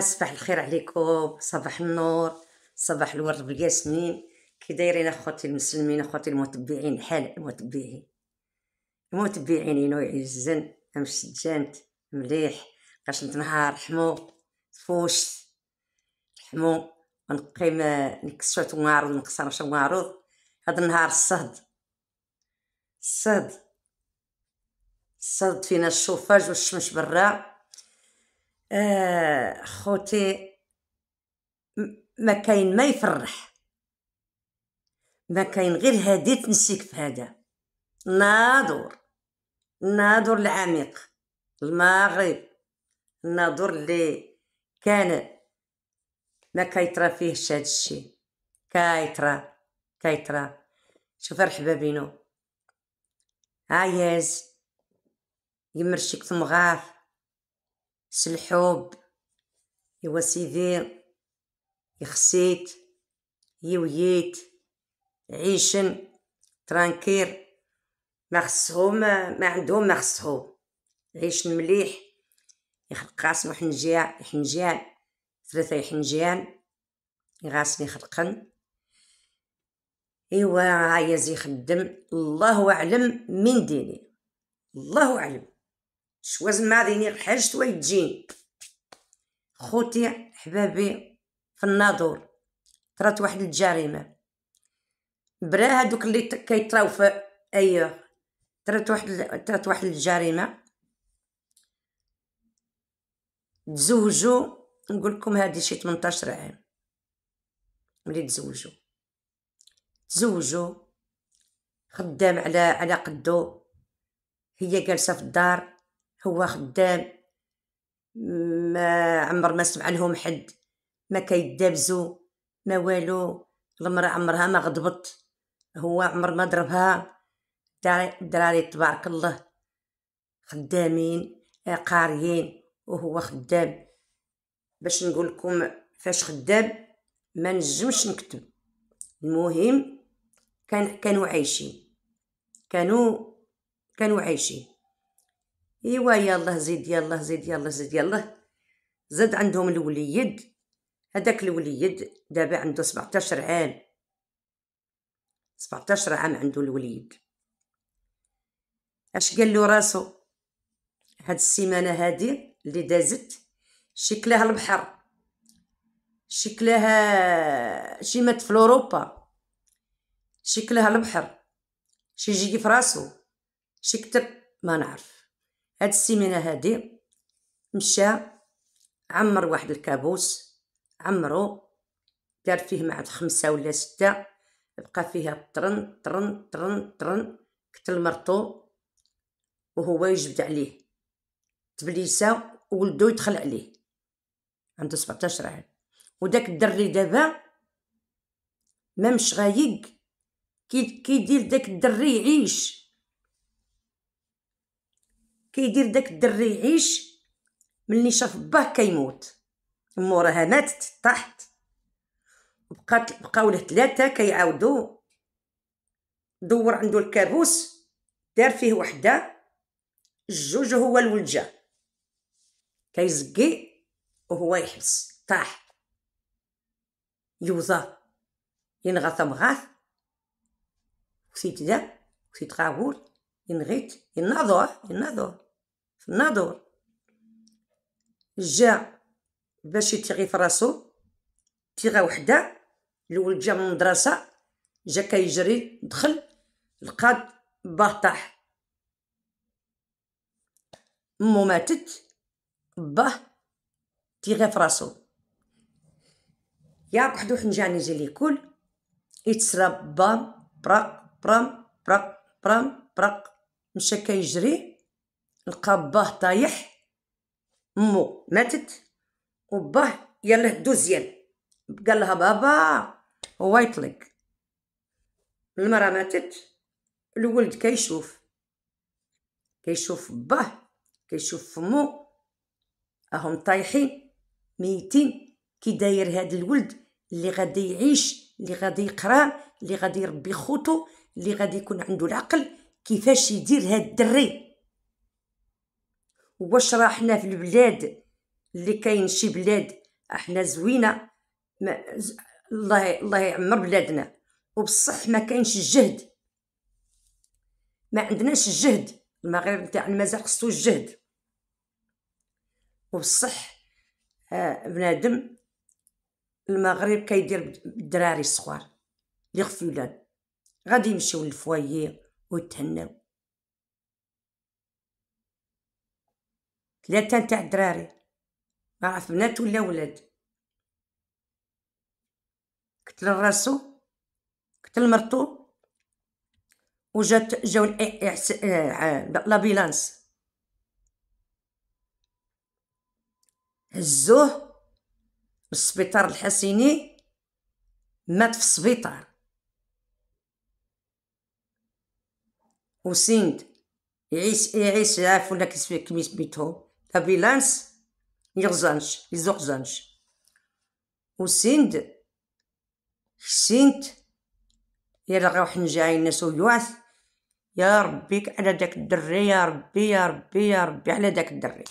صباح الخير عليكم صباح النور صباح الورد بالياسمين كي دايرين اخوتي المسلمين اخوتي المتبعين حال المتبعين المتبعين ينو يعزن ام سجانت مليح باش نهار رحمو فوش رحمو ونقيم نكسوت ونعرض نقصر ونعرض هاد النهار الصهد الصهد الصهد فينا الشوفاج والشمس برا آه، خوتي ما كاين ما يفرح ما كاين غير هادي تنسيك في هذا نادور النادور العميق المغرب النادور اللي كان ما كيطرا فيهش هاد الشيء كيطرا كيطرا شوف رحبا بينو عايز يمرشيك ثم غاف سلحوب يوا سيدير يخسيت يويت عيشن ترانكير ما خصهم ما عندهم ما خصهم عيشن مليح يخلق قاسم حنجيا حنجيان ثلاثة حنجيان يغاسني خلقن إوا هايا زي خدم الله أعلم من ديني الله أعلم شواز ديني غير شوي يجين خوتي حبابي في الناظور طرات واحد الجريمه برا هادوك اللي كيطراو في ايوغ طرات واحد طرات واحد الجريمه تزوجوا نقول لكم هادي شي 18 عام ملي تزوجوا تزوجوا خدام على على قدو هي جالسه في الدار هو خدام ما عمر ما سمع لهم حد ما كيدابزو ما والو المرأة عمرها ما غضبت هو عمر ما ضربها الدراري تبارك الله خدامين قاريين وهو خدام باش نقول لكم فاش خدام ما نجمش نكتب المهم كان كانوا عايشين كانوا كانوا عايشين ايوا يلا زيد يلا زيد يلا زيد يلا زاد عندهم الوليد هذاك الوليد دابا عنده 17 عام 17 عام عنده الوليد اش قال له راسو هاد السيمانه هادي اللي دازت شكلها البحر شكلها شي مات في اوروبا شكلها البحر شي يجي في راسو شي ما نعرف هاد السيمانه هادي مشى عمر واحد الكابوس عمرو دار فيه مع خمسة ولا ستة بقى فيها طرن طرن طرن طرن قتل مرتو وهو يجبد عليه تبليسة ولدو يدخل عليه عنده 17 عام وداك الدري دابا ما مش غايق كيدير كي داك الدري يعيش كيدير داك الدري يعيش ملي شاف باه كيموت موراها ماتت طاحت بقات بقاو له ثلاثه كيعاودوا دور عنده الكابوس دار فيه وحده الجوج هو الولجه كيزقي وهو يحبس طاح يوزا ينغث مغاث وسيت ذا وسيت غاور ينغيت ينظر ينظر في جا باش يتيغي في راسو تيغا وحده الولد جا من المدرسه جا كيجري دخل لقاد باه طاح مو ماتت باه تيغي في راسو ياك وحد وحنجاني جا ليكول يتسرى بام برا برام برا برام برا مشا كيجري لقى باه طايح مو ماتت وباه يلاه دوزيان قال لها بابا هو يطلق المرأة ماتت الولد كيشوف كيشوف باه كيشوف فمو اهم طايحين ميتين كي داير هاد الولد اللي غادي يعيش اللي غادي يقرا اللي غادي يربي خوتو اللي غادي يكون عنده العقل كيفاش يدير هاد الدري واش راه حنا في البلاد اللي كاين شي بلاد احنا زوينه ما الله الله يعمر بلادنا وبصح ما كاينش الجهد ما عندناش الجهد المغرب نتاعنا مازال خصو الجهد وبصح آه، بنادم المغرب كيدير الدراري الصغار لي غفلان غادي يمشيو للفوايي ويتهناو ثلاثة نتاع الدراري ما عرف بنات ولا ولاد قتل راسو قتل مرتو وجات جاو إيه، لابيلانس هزوه من السبيطار الحسيني مات في السبيطار وسند يعيش يعيش عارف ولا كيسميتو أبيلانس يغزانش يزغزانش وسند سنت يلا غيروح نجاي الناس ويوعث يا ربي على داك الدري يا ربي يا ربي يا ربي على داك الدري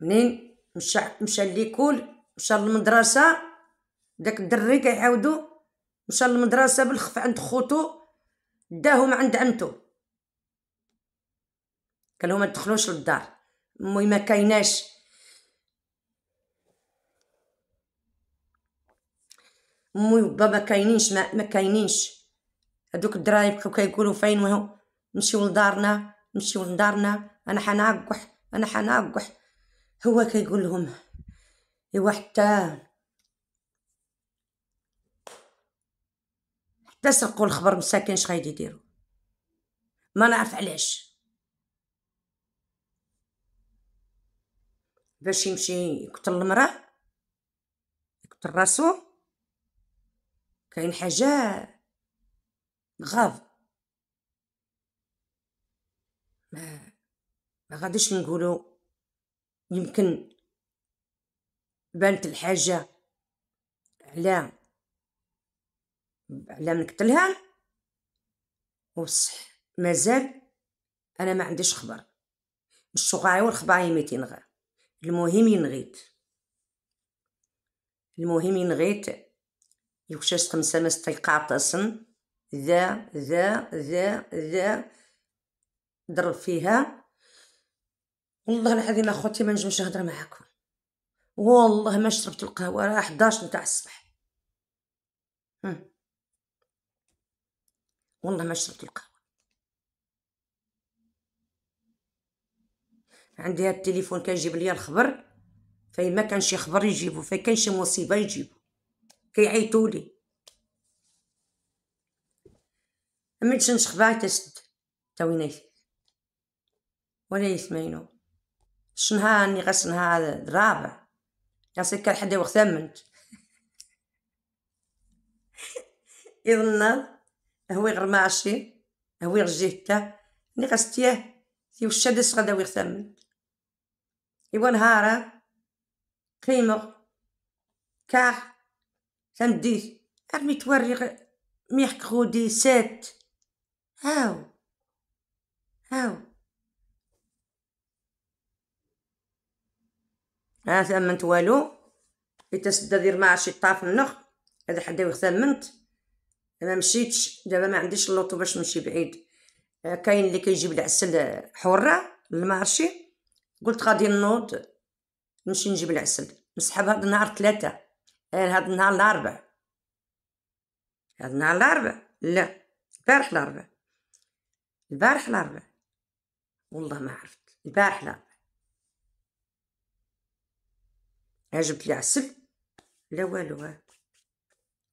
منين مشى مشى ليكول مشى للمدرسة داك الدري كيعاودو مشى للمدرسة بالخف عند خوتو داهم عند عمتو قال لهم ما تدخلوش للدار المهم ما كايناش امي وبابا كاينينش ما, ما كاينينش هذوك الدراري بقاو كيقولوا فين وهو نمشيو لدارنا نمشيو لدارنا انا حنعقح انا حنعقح هو كيقول لهم ايوا حتى حتى سرقوا الخبر مساكين اش غادي يديروا ما نعرف علاش باش يمشي يقتل المراه يقتل راسو كاين حاجه غاض ما ما غاديش نقولو يمكن بانت الحاجه على على من قتلها وصح مازال انا ما عنديش خبر الشقاعي والخباعي ميتين غير المهم ينغيت المهم ينغيت يوشاش خمسة مس تيقعطسن ذا ذا ذا ذا ضرب فيها والله العظيم اخوتي ما نجمش نهضر معاكم والله ما شربت القهوه راه 11 نتاع الصبح والله ما شربت القهوه عندي هاد التليفون كيجيب ليا الخبر فاين ما كان شي خبر يجيبو فاين كان شي مصيبه يجيبو كيعيطوا لي تشنش تنشخبها تشد تا وينيت ولا يسمعينو شنها اني غشنها الرابع كان كنحد وقت ثمنت يظن هو غير ماشي هو غير جهته ني غستيه في وشاد غدا ويغثمنت يبغى قيمة كاح سنديس ارمي توري ميحك خودي سات هاو هاو ها ثمنت والو يتسدى دير ما طاف النخ هذا حدا يخثمنت ما مشيتش دابا ما عنديش اللوطو باش نمشي بعيد كاين اللي كيجيب العسل حره المارشي قلت غادي نوض نمشي نجيب العسل نسحب هاد النهار ثلاثة آه، هاد النهار الأربع هاد النهار الأربع لا البارح الأربع البارح الأربع والله ما عرفت البارح الأربع عجبت لي عسل لا والو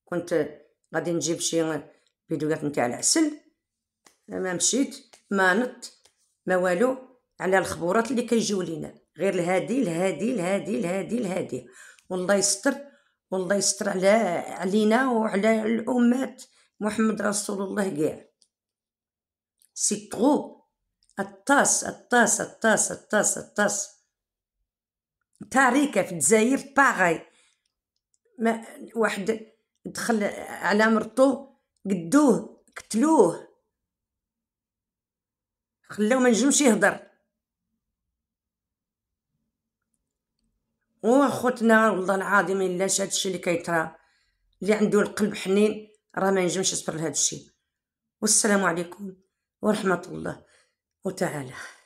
كنت غادي نجيب شي فيديوهات نتاع العسل ما مشيت ما نط ما والو على الخبورات اللي كيجيو لينا غير الهادي الهادي الهادي الهادي الهادي والله يستر والله يستر على علينا وعلى الامات محمد رسول الله كاع سي طرو الطاس الطاس الطاس الطاس الطاس تاريكه في الجزائر باغي ما واحد دخل على مرتو قدوه قتلوه خلاو ما نجمش يهضر وخوتنا والله العظيم الا شاد الشيء اللي كيطرا اللي عنده القلب حنين راه ما ينجمش يصبر لهذا الشيء والسلام عليكم ورحمه الله وتعالى